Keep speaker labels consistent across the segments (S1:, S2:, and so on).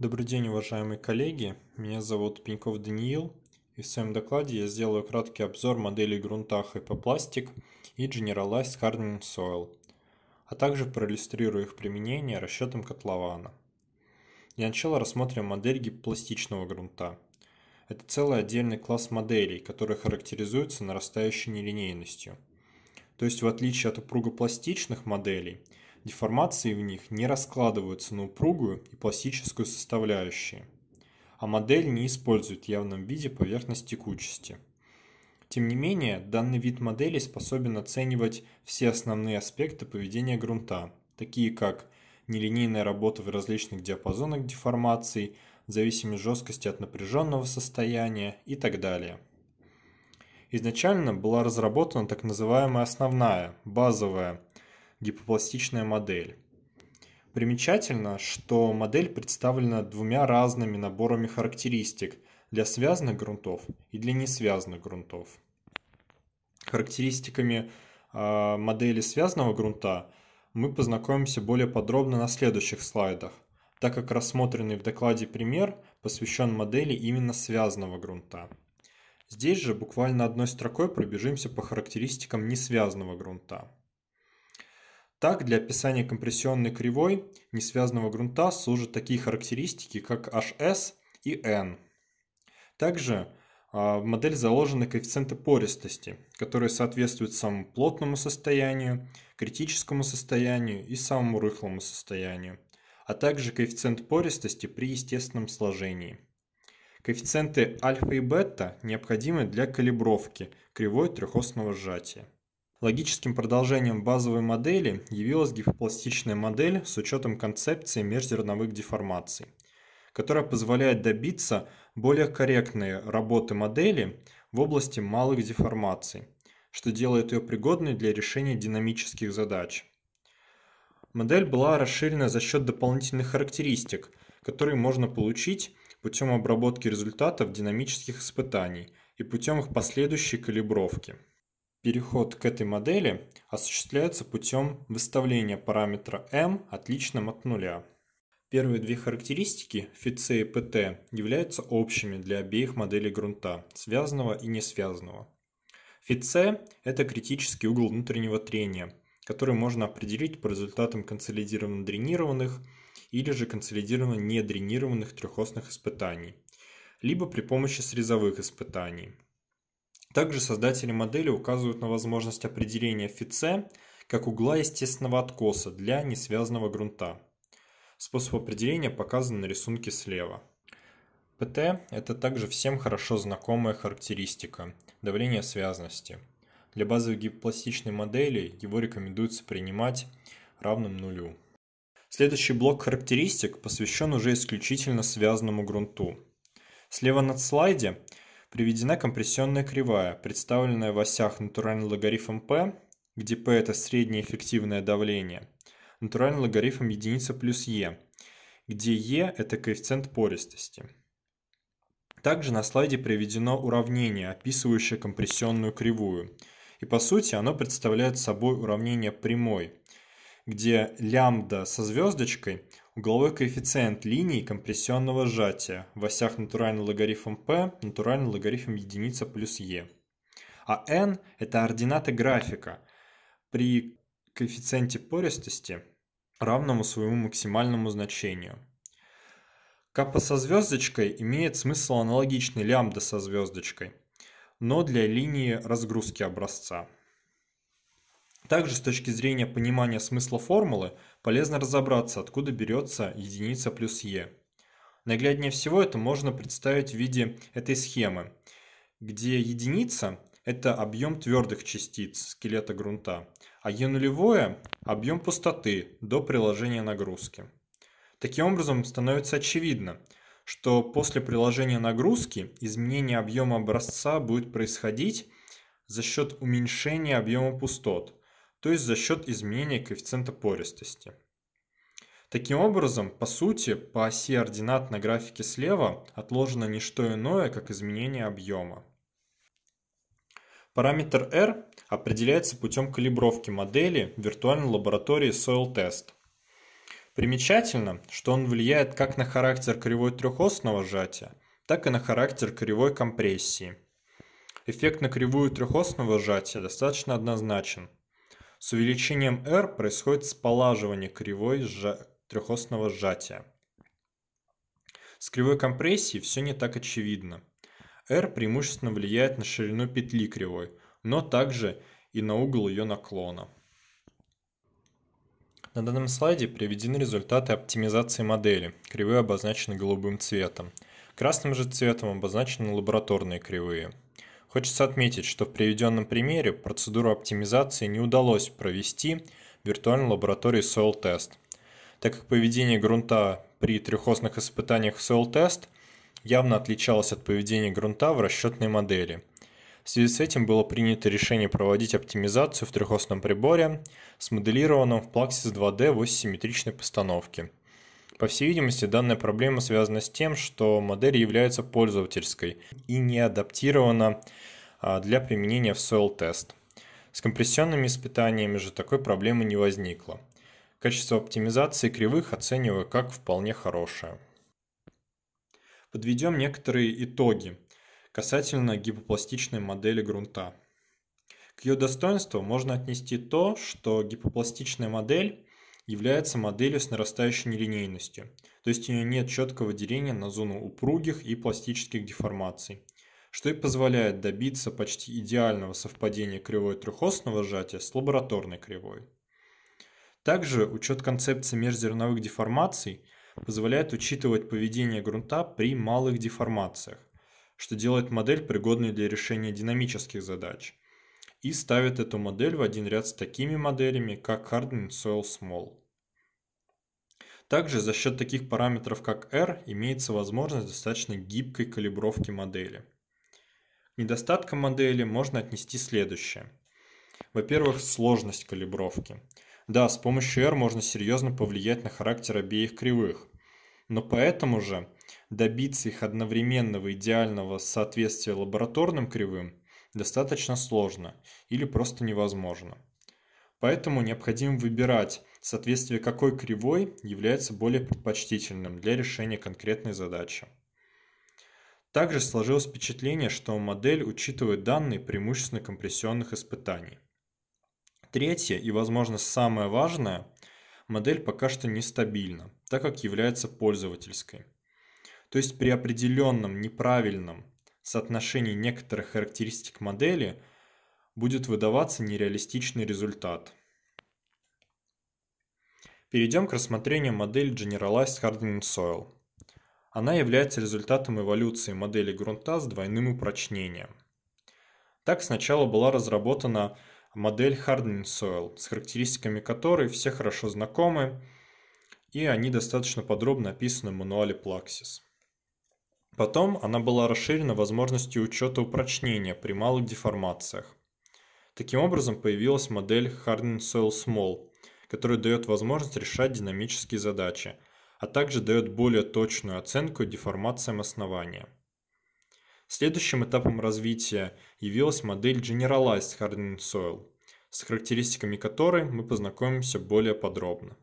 S1: Добрый день, уважаемые коллеги. Меня зовут Пеньков Даниил, и в своем докладе я сделаю краткий обзор моделей грунта Hypoplast и Generalized Hardening Soil, а также проиллюстрирую их применение расчетом котлована. Для начала рассмотрим модель гипопластичного грунта. Это целый отдельный класс моделей, которые характеризуются нарастающей нелинейностью. То есть в отличие от упругопластичных моделей – деформации в них не раскладываются на упругую и пластическую составляющие, а модель не использует в явном виде поверхность текучести. Тем не менее, данный вид модели способен оценивать все основные аспекты поведения грунта, такие как нелинейная работа в различных диапазонах деформаций, зависимость жесткости от напряженного состояния и так далее. Изначально была разработана так называемая основная, базовая гипопластичная модель. Примечательно, что модель представлена двумя разными наборами характеристик для связанных грунтов и для несвязанных грунтов. Характеристиками а, модели связанного грунта мы познакомимся более подробно на следующих слайдах, так как рассмотренный в докладе пример посвящен модели именно связанного грунта. Здесь же буквально одной строкой пробежимся по характеристикам несвязанного грунта. Так, для описания компрессионной кривой несвязанного грунта служат такие характеристики, как HS и N. Также в а, модель заложены коэффициенты пористости, которые соответствуют самому плотному состоянию, критическому состоянию и самому рыхлому состоянию, а также коэффициент пористости при естественном сложении. Коэффициенты альфа и бета необходимы для калибровки кривой трехосного сжатия. Логическим продолжением базовой модели явилась гипопластичная модель с учетом концепции межзерновых деформаций, которая позволяет добиться более корректной работы модели в области малых деформаций, что делает ее пригодной для решения динамических задач. Модель была расширена за счет дополнительных характеристик, которые можно получить путем обработки результатов динамических испытаний и путем их последующей калибровки. Переход к этой модели осуществляется путем выставления параметра m отличным от нуля. Первые две характеристики ФИЦЕ и ПТ являются общими для обеих моделей грунта, связанного и несвязанного. ФИЦЕ – это критический угол внутреннего трения, который можно определить по результатам консолидированно дренированных или же консолидированно недренированных трехосных испытаний, либо при помощи срезовых испытаний – также создатели модели указывают на возможность определения фице как угла естественного откоса для несвязанного грунта. Способ определения показан на рисунке слева. ПТ – это также всем хорошо знакомая характеристика – давление связности. Для базовой гипластичной модели его рекомендуется принимать равным нулю. Следующий блок характеристик посвящен уже исключительно связанному грунту. Слева на слайде – Приведена компрессионная кривая, представленная в осях натуральный логарифм P, где P – это среднее эффективное давление, натуральный логарифм единица плюс E, где E – это коэффициент пористости. Также на слайде приведено уравнение, описывающее компрессионную кривую. И по сути оно представляет собой уравнение прямой, где лямбда со звездочкой Угловой коэффициент линии компрессионного сжатия в осях натуральный логарифм p, натуральный логарифм единица плюс e. А n – это ординаты графика при коэффициенте пористости, равному своему максимальному значению. Капа со звездочкой имеет смысл аналогичный лямбда со звездочкой, но для линии разгрузки образца – также с точки зрения понимания смысла формулы полезно разобраться, откуда берется единица плюс е. Нагляднее всего это можно представить в виде этой схемы, где единица – это объем твердых частиц скелета грунта, а е нулевое – объем пустоты до приложения нагрузки. Таким образом, становится очевидно, что после приложения нагрузки изменение объема образца будет происходить за счет уменьшения объема пустот – то есть за счет изменения коэффициента пористости. Таким образом, по сути, по оси ординат на графике слева отложено не что иное, как изменение объема. Параметр R определяется путем калибровки модели в виртуальной лаборатории Soil Test. Примечательно, что он влияет как на характер кривой трехосного сжатия, так и на характер кривой компрессии. Эффект на кривую трехосного сжатия достаточно однозначен – с увеличением R происходит спалаживание кривой сжа... трехосного сжатия. С кривой компрессии все не так очевидно. R преимущественно влияет на ширину петли кривой, но также и на угол ее наклона. На данном слайде приведены результаты оптимизации модели. Кривые обозначены голубым цветом. Красным же цветом обозначены лабораторные кривые – Хочется отметить, что в приведенном примере процедуру оптимизации не удалось провести в виртуальной лаборатории Soil Test, так как поведение грунта при трехосных испытаниях Soil Test явно отличалось от поведения грунта в расчетной модели. В связи с этим было принято решение проводить оптимизацию в трехосном приборе, смоделированном в Plaxis 2D в осисимметричной постановке – по всей видимости, данная проблема связана с тем, что модель является пользовательской и не адаптирована а, для применения в Soil Test. С компрессионными испытаниями же такой проблемы не возникло. Качество оптимизации кривых оцениваю как вполне хорошее. Подведем некоторые итоги касательно гипопластичной модели грунта. К ее достоинству можно отнести то, что гипопластичная модель является моделью с нарастающей нелинейностью, то есть у нее нет четкого деления на зону упругих и пластических деформаций, что и позволяет добиться почти идеального совпадения кривой трехосного сжатия с лабораторной кривой. Также учет концепции межзерновых деформаций позволяет учитывать поведение грунта при малых деформациях, что делает модель пригодной для решения динамических задач – и ставят эту модель в один ряд с такими моделями, как Hardening Soil Small. Также за счет таких параметров, как R, имеется возможность достаточно гибкой калибровки модели. К недостаткам модели можно отнести следующее. Во-первых, сложность калибровки. Да, с помощью R можно серьезно повлиять на характер обеих кривых, но поэтому же добиться их одновременного идеального соответствия лабораторным кривым достаточно сложно или просто невозможно. Поэтому необходимо выбирать, соответствие какой кривой является более предпочтительным для решения конкретной задачи. Также сложилось впечатление, что модель учитывает данные преимущественно компрессионных испытаний. Третье и, возможно, самое важное, модель пока что нестабильна, так как является пользовательской. То есть при определенном неправильном соотношений некоторых характеристик модели будет выдаваться нереалистичный результат. Перейдем к рассмотрению модели Generalized Hardening Soil. Она является результатом эволюции модели грунта с двойным упрочнением. Так сначала была разработана модель Hardening Soil, с характеристиками которой все хорошо знакомы, и они достаточно подробно описаны в мануале Plaxis. Потом она была расширена возможностью учета упрочнения при малых деформациях. Таким образом появилась модель Harden Soil Small, которая дает возможность решать динамические задачи, а также дает более точную оценку деформациям основания. Следующим этапом развития явилась модель Generalized Hardening Soil, с характеристиками которой мы познакомимся более подробно.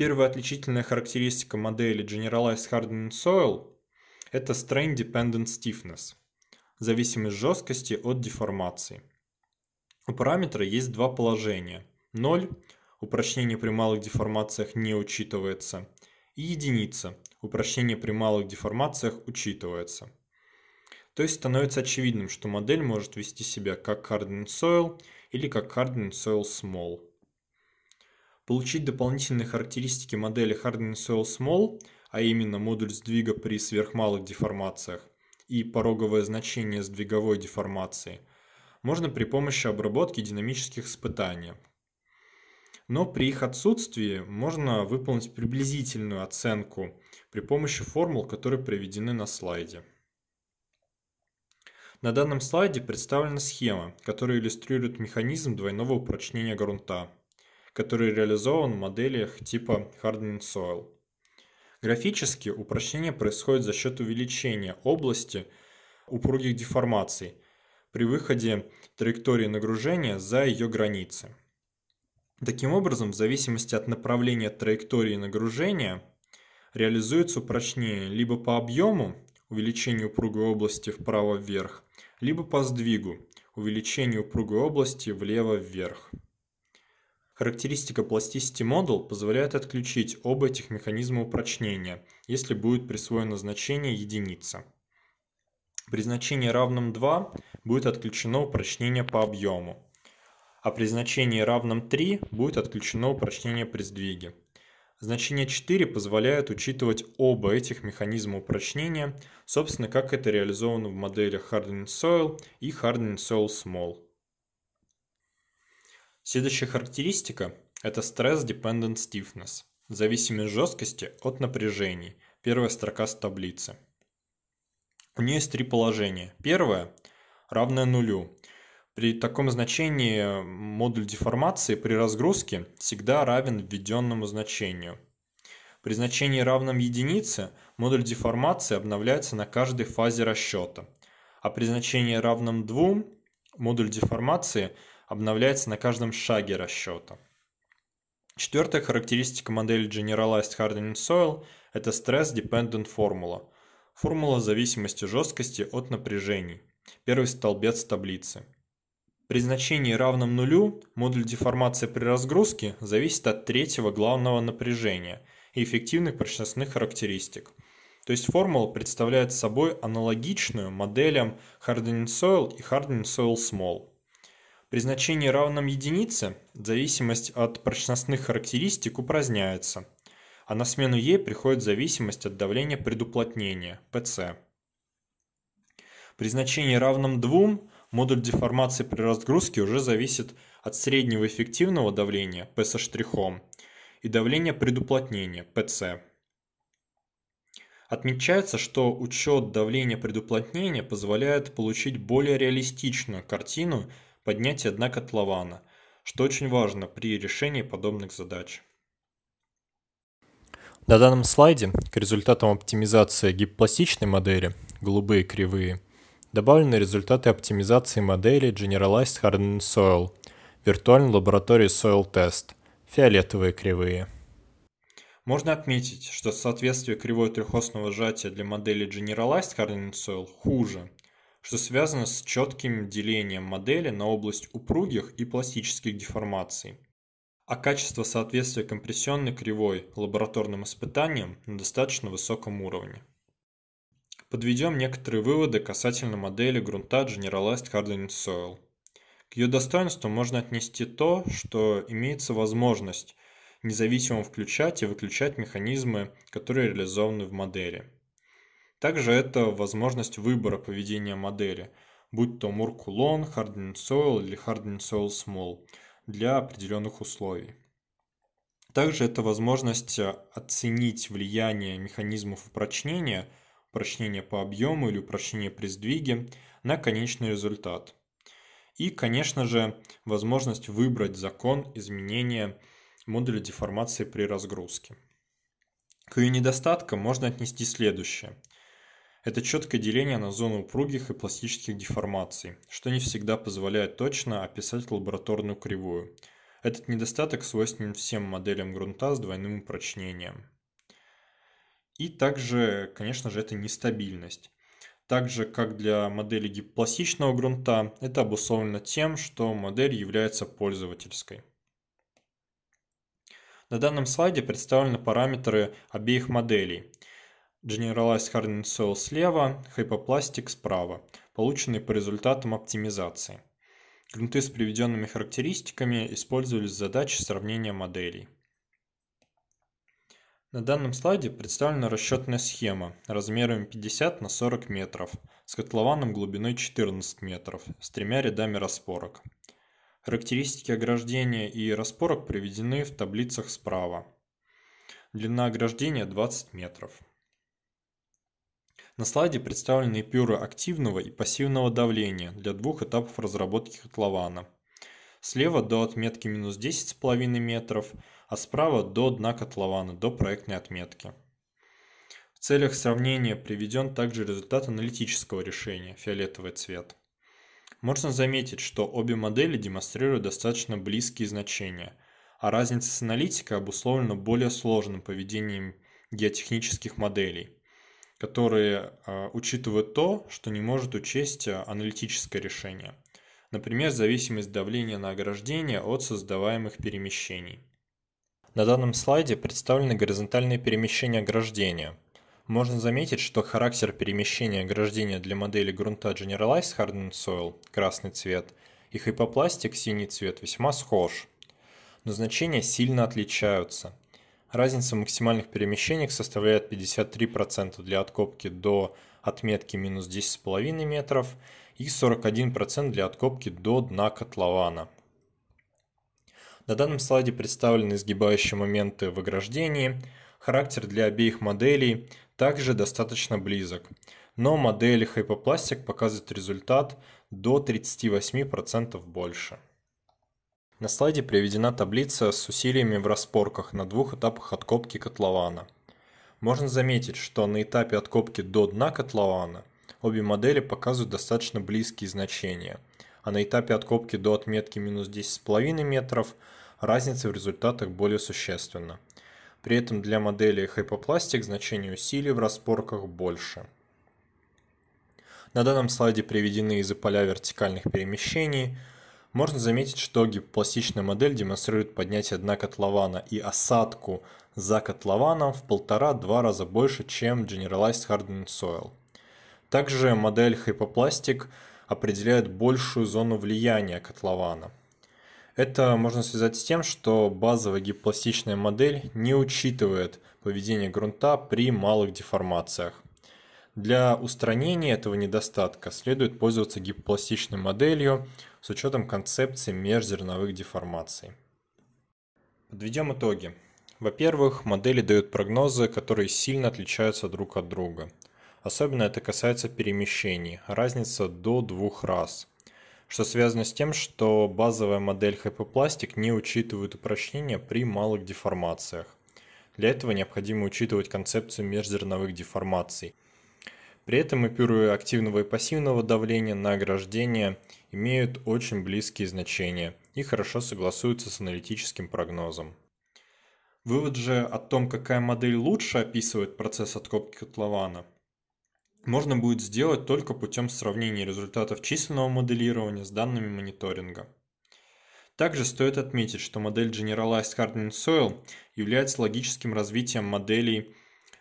S1: Первая отличительная характеристика модели Generalized Hardening Soil – это Strain Dependent Stiffness – зависимость жесткости от деформации. У параметра есть два положения – 0 – упрочнение при малых деформациях не учитывается, и единица – упрочнение при малых деформациях учитывается. То есть становится очевидным, что модель может вести себя как Hardened Soil или как Hardened Soil Small – получить дополнительные характеристики модели Hardening Soil Small, а именно модуль сдвига при сверхмалых деформациях и пороговое значение сдвиговой деформации, можно при помощи обработки динамических испытаний. Но при их отсутствии можно выполнить приблизительную оценку при помощи формул, которые приведены на слайде. На данном слайде представлена схема, которая иллюстрирует механизм двойного упрочнения грунта который реализован в моделях типа Hardening Soil. Графически упрощение происходит за счет увеличения области упругих деформаций при выходе траектории нагружения за ее границы. Таким образом, в зависимости от направления траектории нагружения реализуется упрочнение либо по объему, увеличению упругой области вправо-вверх, либо по сдвигу, увеличению упругой области влево-вверх. Характеристика пластичности модул позволяет отключить оба этих механизма упрочнения, если будет присвоено значение единица. При значении равном 2 будет отключено упрочнение по объему, а при значении равном 3 будет отключено упрочнение при сдвиге. Значение 4 позволяет учитывать оба этих механизма упрочнения, собственно, как это реализовано в моделях Hardening Soil и Hardening Soil Small. Следующая характеристика – это Stress Dependent Stiffness, зависимость жесткости от напряжений, первая строка с таблицы. У нее есть три положения. Первое – равное нулю. При таком значении модуль деформации при разгрузке всегда равен введенному значению. При значении равном единице модуль деформации обновляется на каждой фазе расчета, а при значении равном двум модуль деформации – обновляется на каждом шаге расчета. Четвертая характеристика модели Generalized Hardening Soil – это стресс Dependent формула, Формула зависимости жесткости от напряжений. Первый столбец таблицы. При значении равном нулю модуль деформации при разгрузке зависит от третьего главного напряжения и эффективных прочностных характеристик. То есть формула представляет собой аналогичную моделям Hardening Soil и Hardening Soil Small. При значении равном единице зависимость от прочностных характеристик упраздняется, а на смену ей приходит зависимость от давления предуплотнения, ПЦ. При значении равном 2 модуль деформации при разгрузке уже зависит от среднего эффективного давления, P со штрихом, и давления предуплотнения, ПЦ. Отмечается, что учет давления предуплотнения позволяет получить более реалистичную картину поднятие, дна котлована, что очень важно при решении подобных задач. На данном слайде к результатам оптимизации гиппластичной модели, голубые кривые, добавлены результаты оптимизации модели Generalized Hardened Soil, виртуальной лаборатории Soil Test, фиолетовые кривые. Можно отметить, что соответствие кривой трехосного сжатия для модели Generalized Hardened Soil хуже, что связано с четким делением модели на область упругих и пластических деформаций, а качество соответствия компрессионной кривой лабораторным испытаниям на достаточно высоком уровне. Подведем некоторые выводы касательно модели грунта Generalized Hardening Soil. К ее достоинству можно отнести то, что имеется возможность независимо включать и выключать механизмы, которые реализованы в модели – также это возможность выбора поведения модели, будь то Murkulon, Hardened Soil или Hardened Soil Small, для определенных условий. Также это возможность э, оценить влияние механизмов упрочнения, упрочнения по объему или упрочнения при сдвиге на конечный результат. И, конечно же, возможность выбрать закон изменения модуля деформации при разгрузке. К ее недостаткам можно отнести следующее. Это четкое деление на зону упругих и пластических деформаций, что не всегда позволяет точно описать лабораторную кривую. Этот недостаток свойственен всем моделям грунта с двойным упрочнением. И также, конечно же, это нестабильность. Так же, как для модели гипластичного грунта, это обусловлено тем, что модель является пользовательской. На данном слайде представлены параметры обеих моделей, Generalized Hardening Soil слева, Hypoplastic справа, полученные по результатам оптимизации. Грунты с приведенными характеристиками использовались в задаче сравнения моделей. На данном слайде представлена расчетная схема размерами 50 на 40 метров с котлованом глубиной 14 метров с тремя рядами распорок. Характеристики ограждения и распорок приведены в таблицах справа. Длина ограждения 20 метров. На слайде представлены пюры активного и пассивного давления для двух этапов разработки котлована. Слева до отметки минус 10,5 метров, а справа до дна котлована, до проектной отметки. В целях сравнения приведен также результат аналитического решения, фиолетовый цвет. Можно заметить, что обе модели демонстрируют достаточно близкие значения, а разница с аналитикой обусловлена более сложным поведением геотехнических моделей – которые а, учитывают то, что не может учесть а, аналитическое решение. Например, зависимость давления на ограждение от создаваемых перемещений. На данном слайде представлены горизонтальные перемещения ограждения. Можно заметить, что характер перемещения ограждения для модели грунта Generalized Hardened Soil – красный цвет и хипопластик синий цвет – весьма схож. Но значения сильно отличаются. Разница максимальных перемещений составляет 53% для откопки до отметки минус 10,5 метров и 41% для откопки до дна котлована. На данном слайде представлены изгибающие моменты в ограждении. Характер для обеих моделей также достаточно близок, но модель Hypoplastic показывает результат до 38% больше. На слайде приведена таблица с усилиями в распорках на двух этапах откопки котлована. Можно заметить, что на этапе откопки до дна котлована обе модели показывают достаточно близкие значения, а на этапе откопки до отметки минус 10,5 метров разница в результатах более существенна. При этом для модели Hypoplastic значение усилий в распорках больше. На данном слайде приведены изополя вертикальных перемещений – можно заметить, что гипопластичная модель демонстрирует поднятие дна котлована и осадку за котлованом в полтора-два раза больше, чем Generalized Hardened Soil. Также модель Hypoplastic определяет большую зону влияния котлована. Это можно связать с тем, что базовая гипопластичная модель не учитывает поведение грунта при малых деформациях. Для устранения этого недостатка следует пользоваться гипопластичной моделью с учетом концепции межзерновых деформаций. Подведем итоги. Во-первых, модели дают прогнозы, которые сильно отличаются друг от друга. Особенно это касается перемещений, разница до двух раз. Что связано с тем, что базовая модель хайпопластик не учитывает упрочнения при малых деформациях. Для этого необходимо учитывать концепцию межзерновых деформаций – при этом эпюры активного и пассивного давления на ограждение имеют очень близкие значения и хорошо согласуются с аналитическим прогнозом. Вывод же о том, какая модель лучше описывает процесс откопки котлована, можно будет сделать только путем сравнения результатов численного моделирования с данными мониторинга. Также стоит отметить, что модель Generalized Hardening Soil является логическим развитием моделей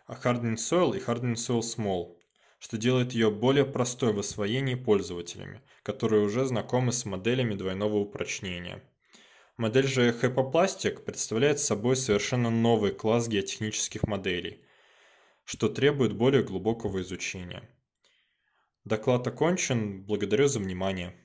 S1: Hardening Soil и Hardening Soil Small – что делает ее более простой в освоении пользователями, которые уже знакомы с моделями двойного упрочнения. Модель же Hypoplastик представляет собой совершенно новый класс геотехнических моделей, что требует более глубокого изучения. Доклад окончен. Благодарю за внимание.